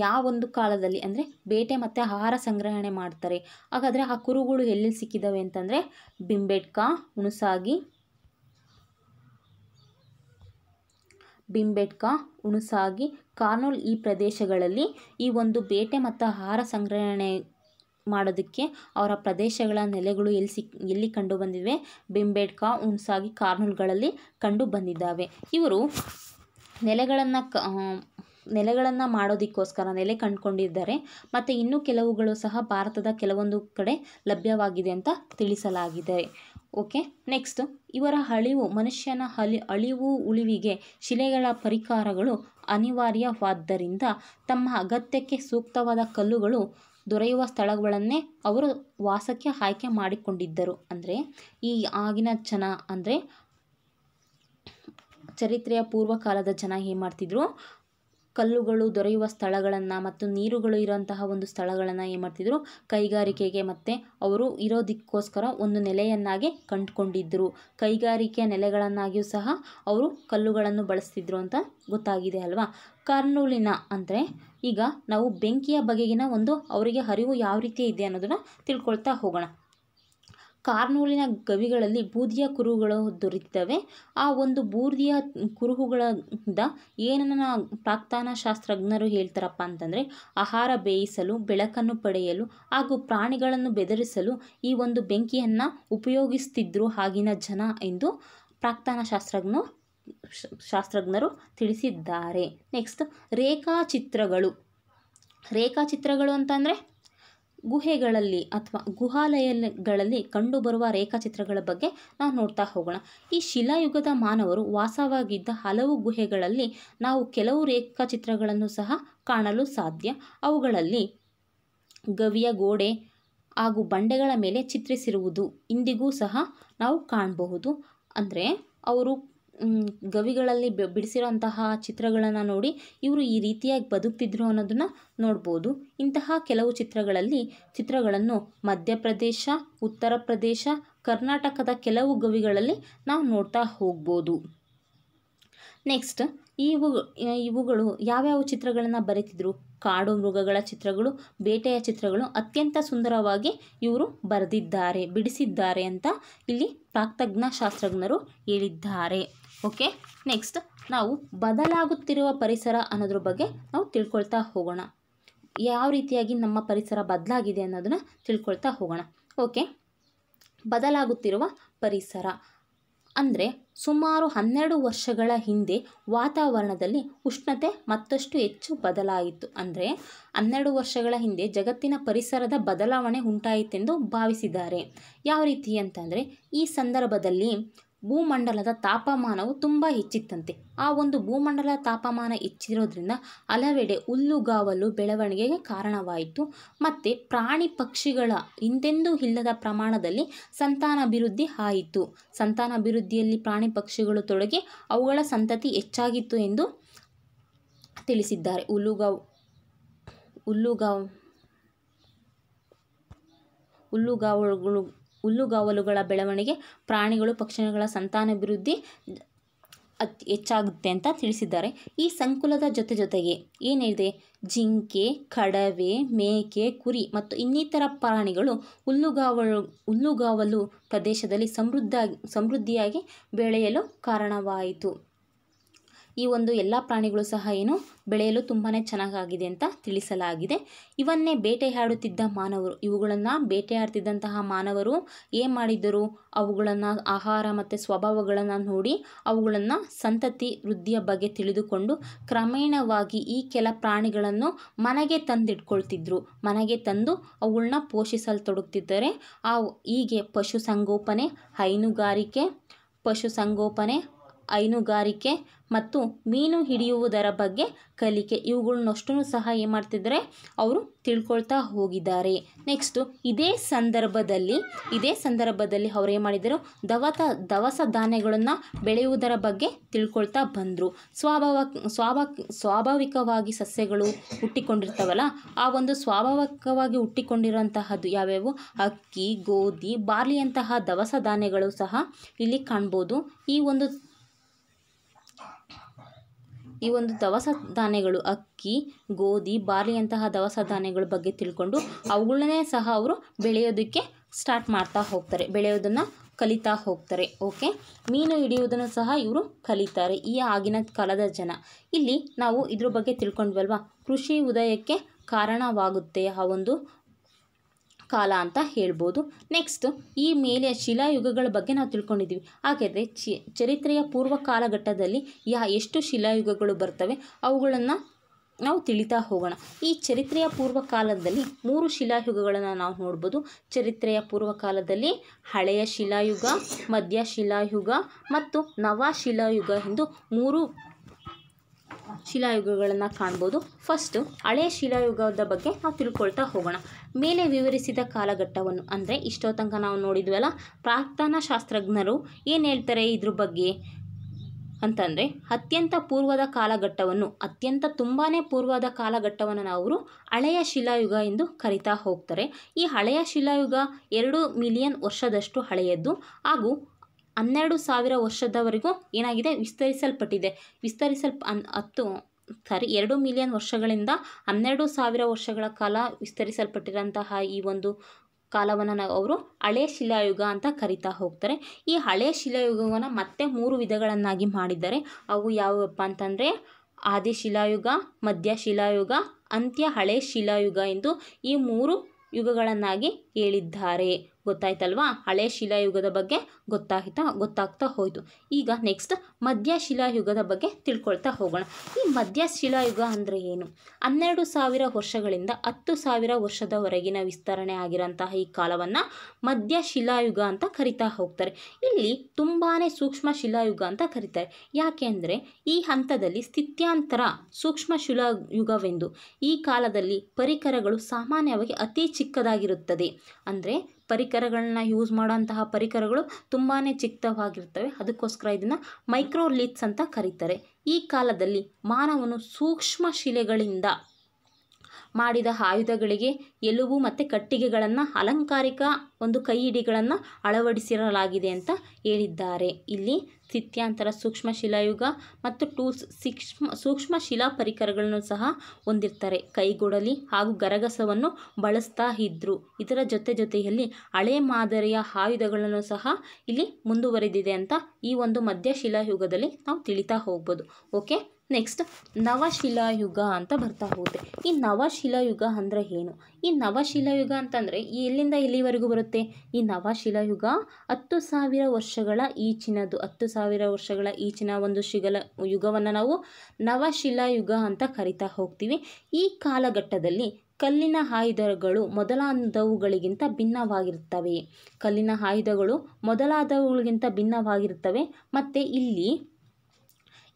ಯಾವ ಒಂದು ಕಾಲದಲ್ಲಿ ಅಂದರೆ ಬೇಟೆ ಮತ್ತು ಆಹಾರ ಸಂಗ್ರಹಣೆ ಮಾಡ್ತಾರೆ ಹಾಗಾದರೆ ಆ ಕುರುಗಳು ಎಲ್ಲಿ ಸಿಕ್ಕಿದ್ದಾವೆ ಅಂತಂದರೆ ಬಿಂಬೆಟ್ಕ ಹುಣಸಾಗಿ ಬಿಂಬೆಟ್ಕ ಉಣಸಾಗಿ ಕಾರ್ನೂಲ್ ಈ ಪ್ರದೇಶಗಳಲ್ಲಿ ಈ ಒಂದು ಬೇಟೆ ಮತ್ತು ಆಹಾರ ಸಂಗ್ರಹಣೆ ಮಾಡೋದಕ್ಕೆ ಅವರ ಪ್ರದೇಶಗಳ ನೆಲೆಗಳು ಎಲ್ಲಿ ಸಿಕ್ ಎಲ್ಲಿ ಕಂಡು ಬಂದಿವೆ ಬಿಂಬೇಡ್ಕ ಹುಣಸಾಗಿ ಕಾರ್ನೂಲ್ಗಳಲ್ಲಿ ಕಂಡು ಬಂದಿದ್ದಾವೆ ಇವರು ನೆಲೆಗಳನ್ನು ಕ ನೆಲೆಗಳನ್ನು ಮಾಡೋದಕ್ಕೋಸ್ಕರ ನೆಲೆ ಕಂಡುಕೊಂಡಿದ್ದಾರೆ ಮತ್ತು ಇನ್ನೂ ಕೆಲವುಗಳು ಸಹ ಭಾರತದ ಕೆಲವೊಂದು ಕಡೆ ಲಭ್ಯವಾಗಿದೆ ಅಂತ ತಿಳಿಸಲಾಗಿದೆ ಓಕೆ ನೆಕ್ಸ್ಟು ಇವರ ಅಳಿವು ಮನುಷ್ಯನ ಹಳಿ ಅಳಿವು ಉಳಿವಿಗೆ ಶಿಲೆಗಳ ಪರಿಕಾರಗಳು ಅನಿವಾರ್ಯವಾದ್ದರಿಂದ ತಮ್ಮ ಅಗತ್ಯಕ್ಕೆ ಸೂಕ್ತವಾದ ಕಲ್ಲುಗಳು ದೊರೆಯುವ ಸ್ಥಳಗಳನ್ನೇ ಅವರು ವಾಸಕ್ಕೆ ಆಯ್ಕೆ ಮಾಡಿಕೊಂಡಿದ್ದರು ಅಂದರೆ ಈ ಆಗಿನ ಜನ ಅಂದರೆ ಚರಿತ್ರೆಯ ಪೂರ್ವಕಾಲದ ಜನ ಏನು ಮಾಡ್ತಿದ್ರು ಕಲ್ಲುಗಳು ದೊರೆಯುವ ಸ್ಥಳಗಳನ್ನು ಮತ್ತು ನೀರುಗಳು ಇರೋಂತಹ ಒಂದು ಸ್ಥಳಗಳನ್ನು ಏನು ಮಾಡ್ತಿದ್ರು ಕೈಗಾರಿಕೆಗೆ ಮತ್ತು ಅವರು ಇರೋದಕ್ಕೋಸ್ಕರ ಒಂದು ನೆಲೆಯನ್ನಾಗಿ ಕಂಡುಕೊಂಡಿದ್ದರು ಕೈಗಾರಿಕೆಯ ನೆಲೆಗಳನ್ನಾಗಿಯೂ ಸಹ ಅವರು ಕಲ್ಲುಗಳನ್ನು ಬಳಸ್ತಿದ್ರು ಅಂತ ಗೊತ್ತಾಗಿದೆ ಅಲ್ವಾ ಕರ್ನೂಲಿನ ಅಂದರೆ ಈಗ ನಾವು ಬೆಂಕಿಯ ಬಗೆಗಿನ ಒಂದು ಅವರಿಗೆ ಅರಿವು ಯಾವ ರೀತಿ ಇದೆ ಅನ್ನೋದನ್ನು ತಿಳ್ಕೊಳ್ತಾ ಹೋಗೋಣ ಕಾರ್ನೂಲಿನ ಗವಿಗಳಲ್ಲಿ ಬೂದಿಯ ಕುರುಹುಗಳು ದೊರೆತಿದ್ದಾವೆ ಆ ಒಂದು ಬೂದಿಯ ಕುರುಹುಗಳಿಂದ ಏನನ್ನ ಪ್ರಾಕ್ತಾನ ಶಾಸ್ತ್ರಜ್ಞರು ಹೇಳ್ತಾರಪ್ಪ ಅಂತಂದರೆ ಆಹಾರ ಬೇಯಿಸಲು ಬೆಳಕನ್ನು ಪಡೆಯಲು ಹಾಗೂ ಪ್ರಾಣಿಗಳನ್ನು ಬೆದರಿಸಲು ಈ ಒಂದು ಬೆಂಕಿಯನ್ನು ಉಪಯೋಗಿಸ್ತಿದ್ರು ಆಗಿನ ಜನ ಎಂದು ಪ್ರಾಕ್ತಾನ ಶಾಸ್ತ್ರಜ್ಞರು ಶಾಸ್ತ್ರಜ್ಞರು ತಿಳಿಸಿದ್ದಾರೆ ನೆಕ್ಸ್ಟ್ ರೇಖಾಚಿತ್ರಗಳು ರೇಖಾಚಿತ್ರಗಳು ಅಂತಂದರೆ ಗುಹೆಗಳಲ್ಲಿ ಅಥವಾ ಗುಹಾಲಯಗಳಲ್ಲಿ ಕಂಡುಬರುವ ರೇಖಾಚಿತ್ರಗಳ ಬಗ್ಗೆ ನಾವು ನೋಡ್ತಾ ಹೋಗೋಣ ಈ ಶಿಲಾಯುಗದ ಮಾನವರು ವಾಸವಾಗಿದ್ದ ಹಲವು ಗುಹೆಗಳಲ್ಲಿ ನಾವು ಕೆಲವು ರೇಖಾಚಿತ್ರಗಳನ್ನು ಸಹ ಕಾಣಲು ಸಾಧ್ಯ ಅವುಗಳಲ್ಲಿ ಗವಿಯ ಗೋಡೆ ಹಾಗೂ ಬಂಡೆಗಳ ಮೇಲೆ ಚಿತ್ರಿಸಿರುವುದು ಇಂದಿಗೂ ಸಹ ನಾವು ಕಾಣಬಹುದು ಅಂದರೆ ಅವರು ಗವಿಗಳಲ್ಲಿ ಬಿಡಿಸಿರೋಂತಹ ಚಿತ್ರಗಳನ್ನು ನೋಡಿ ಇವರು ಈ ರೀತಿಯಾಗಿ ಬದುಕ್ತಿದ್ರು ಅನ್ನೋದನ್ನು ನೋಡ್ಬೋದು ಇಂತಹ ಕೆಲವು ಚಿತ್ರಗಳಲ್ಲಿ ಚಿತ್ರಗಳನ್ನು ಮಧ್ಯಪ್ರದೇಶ ಉತ್ತರ ಪ್ರದೇಶ ಕರ್ನಾಟಕದ ಕೆಲವು ಗವಿಗಳಲ್ಲಿ ನಾವು ನೋಡ್ತಾ ಹೋಗ್ಬೋದು ನೆಕ್ಸ್ಟ್ ಇವು ಇವುಗಳು ಯಾವ್ಯಾವ ಚಿತ್ರಗಳನ್ನು ಬರೀತಿದ್ರು ಕಾಡು ಮೃಗಗಳ ಚಿತ್ರಗಳು ಬೇಟೆಯ ಚಿತ್ರಗಳು ಅತ್ಯಂತ ಸುಂದರವಾಗಿ ಇವರು ಬರೆದಿದ್ದಾರೆ ಬಿಡಿಸಿದ್ದಾರೆ ಅಂತ ಇಲ್ಲಿ ಪ್ರಾಕ್ತಜ್ಞ ಶಾಸ್ತ್ರಜ್ಞರು ಹೇಳಿದ್ದಾರೆ ಓಕೆ ನೆಕ್ಸ್ಟ್ ನಾವು ಬದಲಾಗುತ್ತಿರುವ ಪರಿಸರ ಅನ್ನೋದ್ರ ಬಗ್ಗೆ ನಾವು ತಿಳ್ಕೊಳ್ತಾ ಹೋಗೋಣ ಯಾವ ರೀತಿಯಾಗಿ ನಮ್ಮ ಪರಿಸರ ಬದಲಾಗಿದೆ ಅನ್ನೋದನ್ನು ತಿಳ್ಕೊಳ್ತಾ ಹೋಗೋಣ ಓಕೆ ಬದಲಾಗುತ್ತಿರುವ ಪರಿಸರ ಅಂದರೆ ಸುಮಾರು ಹನ್ನೆರಡು ವರ್ಷಗಳ ಹಿಂದೆ ವಾತಾವರಣದಲ್ಲಿ ಉಷ್ಣತೆ ಮತ್ತಷ್ಟು ಹೆಚ್ಚು ಬದಲಾಯಿತು ಅಂದರೆ ಹನ್ನೆರಡು ವರ್ಷಗಳ ಹಿಂದೆ ಜಗತ್ತಿನ ಪರಿಸರದ ಬದಲಾವಣೆ ಉಂಟಾಯಿತೆಂದು ಭಾವಿಸಿದ್ದಾರೆ ಯಾವ ರೀತಿ ಅಂತಂದರೆ ಈ ಸಂದರ್ಭದಲ್ಲಿ ಭೂಮಂಡಲದ ತಾಪಮಾನವು ತುಂಬ ಹೆಚ್ಚಿತ್ತಂತೆ ಆ ಒಂದು ಭೂಮಂಡಲ ತಾಪಮಾನ ಹೆಚ್ಚಿರೋದ್ರಿಂದ ಹಲವೆಡೆ ಹುಲ್ಲುಗಾವಲು ಬೆಳವಣಿಗೆಗೆ ಕಾರಣವಾಯಿತು ಮತ್ತು ಪ್ರಾಣಿ ಪಕ್ಷಿಗಳ ಹಿಂದೆಂದೂ ಇಲ್ಲದ ಪ್ರಮಾಣದಲ್ಲಿ ಸಂತಾನಾಭಿವೃದ್ಧಿ ಆಯಿತು ಸಂತಾನಾಭಿವೃದ್ಧಿಯಲ್ಲಿ ಪ್ರಾಣಿ ಪಕ್ಷಿಗಳು ತೊಡಗಿ ಅವುಗಳ ಸಂತತಿ ಹೆಚ್ಚಾಗಿತ್ತು ಎಂದು ತಿಳಿಸಿದ್ದಾರೆ ಹುಲ್ಲುಗಾವ್ ಹುಲ್ಲುಗಾವ್ ಹುಲ್ಲುಗಾವಲುಗಳು ಹುಲ್ಲುಗಾವಲುಗಳ ಬೆಳವಣಿಗೆ ಪ್ರಾಣಿಗಳು ಪಕ್ಷಿಗಳ ಸಂತಾನಾಭಿವೃದ್ಧಿ ಹೆಚ್ಚಾಗುತ್ತೆ ಅಂತ ತಿಳಿಸಿದ್ದಾರೆ ಈ ಸಂಕುಲದ ಜೊತೆ ಜೊತೆಗೆ ಏನಿದೆ ಜಿಂಕೆ ಕಡವೆ ಮೇಕೆ ಕುರಿ ಮತ್ತು ಇನ್ನಿತರ ಪ್ರಾಣಿಗಳು ಹುಲ್ಲುಗಾವಲು ಹುಲ್ಲುಗಾವಲು ಪ್ರದೇಶದಲ್ಲಿ ಸಮೃದ್ಧ ಸಮೃದ್ಧಿಯಾಗಿ ಬೆಳೆಯಲು ಕಾರಣವಾಯಿತು ಈ ಒಂದು ಎಲ್ಲ ಪ್ರಾಣಿಗಳು ಸಹ ಏನು ಬೆಳೆಯಲು ತುಂಬಾ ಚೆನ್ನಾಗಾಗಿದೆ ಅಂತ ತಿಳಿಸಲಾಗಿದೆ ಇವನ್ನೇ ಬೇಟೆಯಾಡುತ್ತಿದ್ದ ಮಾನವರು ಇವುಗಳನ್ನು ಬೇಟೆಯಾಡ್ತಿದ್ದಂತಹ ಮಾನವರು ಏನು ಮಾಡಿದ್ದರು ಅವುಗಳನ್ನು ಆಹಾರ ಮತ್ತು ಸ್ವಭಾವಗಳನ್ನು ನೋಡಿ ಅವುಗಳನ್ನು ಸಂತತಿ ವೃದ್ಧಿಯ ಬಗ್ಗೆ ತಿಳಿದುಕೊಂಡು ಕ್ರಮೇಣವಾಗಿ ಈ ಕೆಲ ಪ್ರಾಣಿಗಳನ್ನು ಮನೆಗೆ ತಂದಿಟ್ಕೊಳ್ತಿದ್ರು ಮನೆಗೆ ತಂದು ಅವುಗಳನ್ನ ಪೋಷಿಸಲ್ತೊಡಗ್ತಿದ್ದರೆ ಆ ಹೀಗೆ ಪಶುಸಂಗೋಪನೆ ಹೈನುಗಾರಿಕೆ ಪಶುಸಂಗೋಪನೆ ಹೈನುಗಾರಿಕೆ ಮತ್ತು ಮೀನು ಹಿಡಿಯುವುದರ ಬಗ್ಗೆ ಕಲಿಕೆ ಇವುಗಳನ್ನಷ್ಟು ಸಹ ಏನು ಮಾಡ್ತಿದ್ರೆ ಅವರು ತಿಳ್ಕೊಳ್ತಾ ಹೋಗಿದ್ದಾರೆ ನೆಕ್ಸ್ಟು ಇದೇ ಸಂದರ್ಭದಲ್ಲಿ ಇದೇ ಸಂದರ್ಭದಲ್ಲಿ ಅವರು ಏನು ಮಾಡಿದರು ದವಸ ದವಸ ಧಾನ್ಯಗಳನ್ನು ಬೆಳೆಯುವುದರ ಬಗ್ಗೆ ತಿಳ್ಕೊಳ್ತಾ ಬಂದರು ಸ್ವಾಭಾವ ಸ್ವಾಭ ಸ್ವಾಭಾವಿಕವಾಗಿ ಸಸ್ಯಗಳು ಹುಟ್ಟಿಕೊಂಡಿರ್ತವಲ್ಲ ಆ ಒಂದು ಸ್ವಾಭಾವಿಕವಾಗಿ ಹುಟ್ಟಿಕೊಂಡಿರುವಂತಹದ್ದು ಯಾವ್ಯಾವು ಅಕ್ಕಿ ಗೋಧಿ ಬಾರ್ಲಿಯಂತಹ ದವಸ ಧಾನ್ಯಗಳು ಸಹ ಇಲ್ಲಿ ಕಾಣ್ಬೋದು ಈ ಒಂದು ಈ ಒಂದು ದವಸ ಧಾನ್ಯಗಳು ಅಕ್ಕಿ ಗೋಧಿ ಬಾರ್ಲಿಯಂತಹ ದವಸ ಧಾನ್ಯಗಳ ಬಗ್ಗೆ ತಿಳ್ಕೊಂಡು ಅವುಗಳನ್ನೇ ಸಹ ಅವರು ಬೆಳೆಯೋದಕ್ಕೆ ಸ್ಟಾರ್ಟ್ ಮಾಡ್ತಾ ಹೋಗ್ತಾರೆ ಬೆಳೆಯೋದನ್ನು ಕಲಿತಾ ಹೋಗ್ತಾರೆ ಓಕೆ ಮೀನು ಹಿಡಿಯುವುದನ್ನು ಸಹ ಇವರು ಕಲಿತಾರೆ ಈ ಆಗಿನ ಕಾಲದ ಜನ ಇಲ್ಲಿ ನಾವು ಇದ್ರ ಬಗ್ಗೆ ತಿಳ್ಕೊಂಡ್ವಲ್ವಾ ಕೃಷಿ ಉದಯಕ್ಕೆ ಕಾರಣವಾಗುತ್ತೆ ಆ ಒಂದು ಕಾಲ ಅಂತ ಹೇಳ್ಬೋದು ನೆಕ್ಸ್ಟ್ ಈ ಮೇಲೆ ಶಿಲಾಯುಗಗಳ ಬಗ್ಗೆ ನಾವು ತಿಳ್ಕೊಂಡಿದ್ದೀವಿ ಹಾಗಾದರೆ ಚಿ ಚರಿತ್ರೆಯ ಪೂರ್ವ ಕಾಲಘಟ್ಟದಲ್ಲಿ ಯಾ ಎಷ್ಟು ಶಿಲಾಯುಗಗಳು ಬರ್ತವೆ ಅವುಗಳನ್ನು ನಾವು ತಿಳಿತಾ ಹೋಗೋಣ ಈ ಚರಿತ್ರೆಯ ಪೂರ್ವ ಕಾಲದಲ್ಲಿ ಮೂರು ಶಿಲಾಯುಗಗಳನ್ನು ನಾವು ನೋಡ್ಬೋದು ಚರಿತ್ರೆಯ ಪೂರ್ವ ಕಾಲದಲ್ಲಿ ಹಳೆಯ ಶಿಲಾಯುಗ ಮಧ್ಯ ಶಿಲಾಯುಗ ಮತ್ತು ನವ ಶಿಲಾಯುಗ ಎಂದು ಮೂರು ಶಿಲಾಯುಗಗಳನ್ನು ಕಾಣ್ಬೋದು ಫಸ್ಟು ಹಳೆಯ ಶಿಲಾಯುಗದ ಬಗ್ಗೆ ನಾವು ತಿಳ್ಕೊಳ್ತಾ ಹೋಗೋಣ ಮೇಲೆ ವಿವರಿಸಿದ ಕಾಲಘಟ್ಟವನ್ನು ಅಂದರೆ ಇಷ್ಟೋ ತನಕ ನಾವು ನೋಡಿದ್ವಲ್ಲ ಪ್ರಾರ್ಥನಾ ಶಾಸ್ತ್ರಜ್ಞರು ಏನು ಹೇಳ್ತಾರೆ ಇದ್ರ ಬಗ್ಗೆ ಅಂತಂದರೆ ಅತ್ಯಂತ ಪೂರ್ವದ ಕಾಲಘಟ್ಟವನ್ನು ಅತ್ಯಂತ ತುಂಬಾ ಪೂರ್ವದ ಕಾಲಘಟ್ಟವನ್ನು ನಾವು ಹಳೆಯ ಶಿಲಾಯುಗ ಎಂದು ಕರಿತಾ ಹೋಗ್ತಾರೆ ಈ ಹಳೆಯ ಶಿಲಾಯುಗ ಎರಡು ಮಿಲಿಯನ್ ವರ್ಷದಷ್ಟು ಹಳೆಯದ್ದು ಹಾಗೂ ಹನ್ನೆರಡು ಸಾವಿರ ವರ್ಷದವರೆಗೂ ಏನಾಗಿದೆ ವಿಸ್ತರಿಸಲ್ಪಟ್ಟಿದೆ ವಿಸ್ತರಿಸಲ್ ಅನ್ ಹತ್ತು ಸಾರಿ ಎರಡು ಮಿಲಿಯನ್ ವರ್ಷಗಳಿಂದ ಹನ್ನೆರಡು ಸಾವಿರ ವರ್ಷಗಳ ಕಾಲ ವಿಸ್ತರಿಸಲ್ಪಟ್ಟಿರೋಂತಹ ಈ ಒಂದು ಕಾಲವನ್ನು ನಾವು ಅವರು ಹಳೆ ಶಿಲಾಯುಗ ಅಂತ ಕರಿತಾ ಹೋಗ್ತಾರೆ ಈ ಹಳೆ ಶಿಲಾಯುಗವನ್ನು ಮತ್ತೆ ಮೂರು ವಿಧಗಳನ್ನಾಗಿ ಮಾಡಿದ್ದಾರೆ ಅವು ಯಾವಪ್ಪ ಅಂತಂದರೆ ಮಧ್ಯ ಶಿಲಾಯುಗ ಅಂತ್ಯ ಹಳೆ ಶಿಲಾಯುಗ ಎಂದು ಈ ಮೂರು ಯುಗಗಳನ್ನಾಗಿ ಹೇಳಿದ್ದಾರೆ ಗೊತ್ತಾಯ್ತಲ್ವಾ ಹಳೆ ಶಿಲಾಯುಗದ ಬಗ್ಗೆ ಗೊತ್ತಾಗ್ತಾ ಗೊತ್ತಾಗ್ತಾ ಹೋಯಿತು ಈಗ ನೆಕ್ಸ್ಟ್ ಮಧ್ಯ ಶಿಲಾಯುಗದ ಬಗ್ಗೆ ತಿಳ್ಕೊಳ್ತಾ ಹೋಗೋಣ ಈ ಮಧ್ಯ ಶಿಲಾಯುಗ ಅಂದರೆ ಏನು ಹನ್ನೆರಡು ಸಾವಿರ ವರ್ಷಗಳಿಂದ ಹತ್ತು ಸಾವಿರ ವರ್ಷದವರೆಗಿನ ವಿಸ್ತರಣೆ ಆಗಿರೋಂತಹ ಈ ಕಾಲವನ್ನು ಮಧ್ಯ ಶಿಲಾಯುಗ ಅಂತ ಕರಿತಾ ಹೋಗ್ತಾರೆ ಇಲ್ಲಿ ತುಂಬಾ ಸೂಕ್ಷ್ಮ ಶಿಲಾಯುಗ ಅಂತ ಕರೀತಾರೆ ಯಾಕೆ ಅಂದರೆ ಈ ಹಂತದಲ್ಲಿ ಸ್ಥಿತ್ಯಾಂತರ ಸೂಕ್ಷ್ಮ ಶಿಲಾಯುಗವೆಂದು ಈ ಕಾಲದಲ್ಲಿ ಪರಿಕರಗಳು ಸಾಮಾನ್ಯವಾಗಿ ಅತಿ ಚಿಕ್ಕದಾಗಿರುತ್ತದೆ ಅಂದರೆ ಪರಿಕರಗಳನ್ನ ಯೂಸ್ ಮಾಡೋಂತಹ ಪರಿಕರಗಳು ತುಂಬಾ ಚಿಕ್ಕವಾಗಿರ್ತವೆ ಅದಕ್ಕೋಸ್ಕರ ಇದನ್ನು ಮೈಕ್ರೋಲಿತ್ಸ್ ಅಂತ ಕರೀತಾರೆ ಈ ಕಾಲದಲ್ಲಿ ಮಾನವನು ಸೂಕ್ಷ್ಮ ಶಿಲೆಗಳಿಂದ ಮಾಡಿದ ಆಯುಧಗಳಿಗೆ ಎಲುಬು ಮತ್ತು ಕಟ್ಟಿಗೆಗಳನ್ನು ಅಲಂಕಾರಿಕ ಒಂದು ಕೈ ಹಿಡಿಗಳನ್ನು ಅಳವಡಿಸಿರಲಾಗಿದೆ ಅಂತ ಹೇಳಿದ್ದಾರೆ ಇಲ್ಲಿ ಸ್ಥಿತ್ಯಾಂತರ ಸೂಕ್ಷ್ಮ ಶಿಲಾಯುಗ ಮತ್ತು ಟೂಲ್ಸ್ ಸೂಕ್ಷ್ಮ ಸೂಕ್ಷ್ಮ ಶಿಲಾ ಪರಿಕರಗಳನ್ನು ಸಹ ಹೊಂದಿರ್ತಾರೆ ಕೈಗೊಡಲಿ ಹಾಗೂ ಗರಗಸವನ್ನು ಬಳಸ್ತಾ ಇದ್ರು ಇದರ ಜೊತೆ ಜೊತೆಯಲ್ಲಿ ಹಳೆ ಮಾದರಿಯ ಆಯುಧಗಳನ್ನು ಸಹ ಇಲ್ಲಿ ಮುಂದುವರೆದಿದೆ ಅಂತ ಈ ಒಂದು ಮಧ್ಯ ಶಿಲಾಯುಗದಲ್ಲಿ ನಾವು ತಿಳಿತಾ ಹೋಗ್ಬೋದು ಓಕೆ ನೆಕ್ಸ್ಟ್ ನವಶಿಲಾಯುಗ ಅಂತ ಬರ್ತಾ ಹೋಗುತ್ತೆ ಈ ನವಶಿಲಾಯುಗ ಅಂದರೆ ಏನು ಈ ನವಶಿಲಾಯುಗ ಅಂತಂದರೆ ಎಲ್ಲಿಂದ ಇಲ್ಲಿವರೆಗೂ ಬರುತ್ತೆ ಮತ್ತು ಈ ನವಶಿಲಾಯುಗ ಹತ್ತು ಸಾವಿರ ವರ್ಷಗಳ ಈಚಿನದು ಹತ್ತು ಸಾವಿರ ವರ್ಷಗಳ ಈಚಿನ ಒಂದು ಶಿಗಲ ಯುಗವನ್ನು ನಾವು ನವಶಿಲಾಯುಗ ಅಂತ ಕರಿತಾ ಹೋಗ್ತೀವಿ ಈ ಕಾಲಘಟ್ಟದಲ್ಲಿ ಕಲ್ಲಿನ ಆಯುಧಗಳು ಮೊದಲಾದವುಗಳಿಗಿಂತ ಭಿನ್ನವಾಗಿರುತ್ತವೆ ಕಲ್ಲಿನ ಆಯುಧಗಳು ಮೊದಲಾದವುಗಳಿಗಿಂತ ಭಿನ್ನವಾಗಿರುತ್ತವೆ ಮತ್ತು ಇಲ್ಲಿ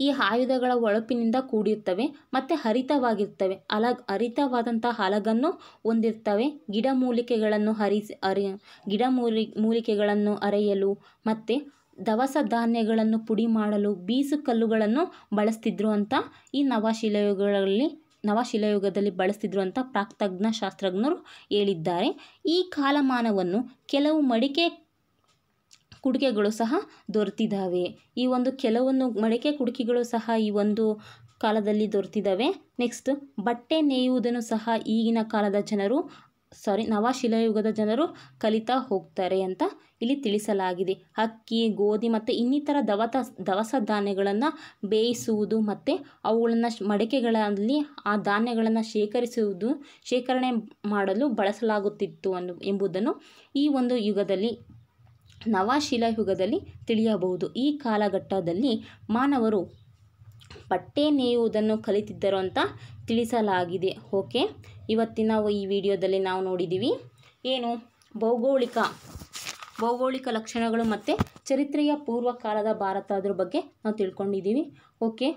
ಈ ಆಯುಧಗಳ ಹೊಳಪಿನಿಂದ ಕೂಡಿರ್ತವೆ ಮತ್ತು ಹರಿತವಾಗಿರ್ತವೆ ಅಲ ಹರಿತವಾದಂಥ ಹಲಗನ್ನು ಹೊಂದಿರ್ತವೆ ಗಿಡಮೂಲಿಕೆಗಳನ್ನು ಹರಿಸಿ ಅರಿ ಗಿಡಮೂಲಿ ಮೂಲಿಕೆಗಳನ್ನು ಅರೆಯಲು ಮತ್ತು ದವಸ ಧಾನ್ಯಗಳನ್ನು ಪುಡಿ ಮಾಡಲು ಬೀಸು ಕಲ್ಲುಗಳನ್ನು ಬಳಸ್ತಿದ್ರು ಅಂತ ಈ ನವಶಿಲಯುಗಗಳಲ್ಲಿ ನವಶಿಲಯುಗದಲ್ಲಿ ಬಳಸ್ತಿದ್ರು ಅಂತ ಪ್ರಾಕ್ತಜ್ಞ ಶಾಸ್ತ್ರಜ್ಞರು ಹೇಳಿದ್ದಾರೆ ಈ ಕಾಲಮಾನವನ್ನು ಕೆಲವು ಮಡಿಕೆ ಕುಡಿಕೆಗಳು ಸಹ ದೊರೆತಿದ್ದಾವೆ ಈ ಒಂದು ಕೆಲವೊಂದು ಮಡಿಕೆ ಕುಡಿಕೆಗಳು ಸಹ ಈ ಒಂದು ಕಾಲದಲ್ಲಿ ದೊರೆತಿದ್ದಾವೆ ನೆಕ್ಸ್ಟ್ ಬಟ್ಟೆ ನೇಯುವುದನ್ನು ಸಹ ಈಗಿನ ಕಾಲದ ಜನರು ಸಾರಿ ನವಶಿಲಾಯುಗದ ಜನರು ಕಲಿತಾ ಹೋಗ್ತಾರೆ ಅಂತ ಇಲ್ಲಿ ತಿಳಿಸಲಾಗಿದೆ ಅಕ್ಕಿ ಗೋಧಿ ಮತ್ತು ಇನ್ನಿತರ ದವತ ದವಸ ಧಾನ್ಯಗಳನ್ನು ಬೇಯಿಸುವುದು ಮತ್ತು ಅವುಗಳನ್ನು ಮಡಿಕೆಗಳಲ್ಲಿ ಆ ಧಾನ್ಯಗಳನ್ನು ಶೇಖರಿಸುವುದು ಶೇಖರಣೆ ಮಾಡಲು ಬಳಸಲಾಗುತ್ತಿತ್ತು ಅನ್ನು ಎಂಬುದನ್ನು ಈ ಒಂದು ಯುಗದಲ್ಲಿ ನವಶಿಲಾಯುಗದಲ್ಲಿ ತಿಳಿಯಬಹುದು ಈ ಕಾಲಘಟ್ಟದಲ್ಲಿ ಮಾನವರು ಬಟ್ಟೆ ನೇಯುವುದನ್ನು ಕಲಿತಿದ್ದರು ಅಂತ ತಿಳಿಸಲಾಗಿದೆ ಓಕೆ ಇವತ್ತಿನ ಈ ವಿಡಿಯೋದಲ್ಲಿ ನಾವು ನೋಡಿದ್ದೀವಿ ಏನು ಭೌಗೋಳಿಕ ಭೌಗೋಳಿಕ ಲಕ್ಷಣಗಳು ಮತ್ತು ಚರಿತ್ರೆಯ ಪೂರ್ವ ಕಾಲದ ಭಾರತ ಅದ್ರ ಬಗ್ಗೆ ನಾವು ತಿಳ್ಕೊಂಡಿದ್ದೀವಿ ಓಕೆ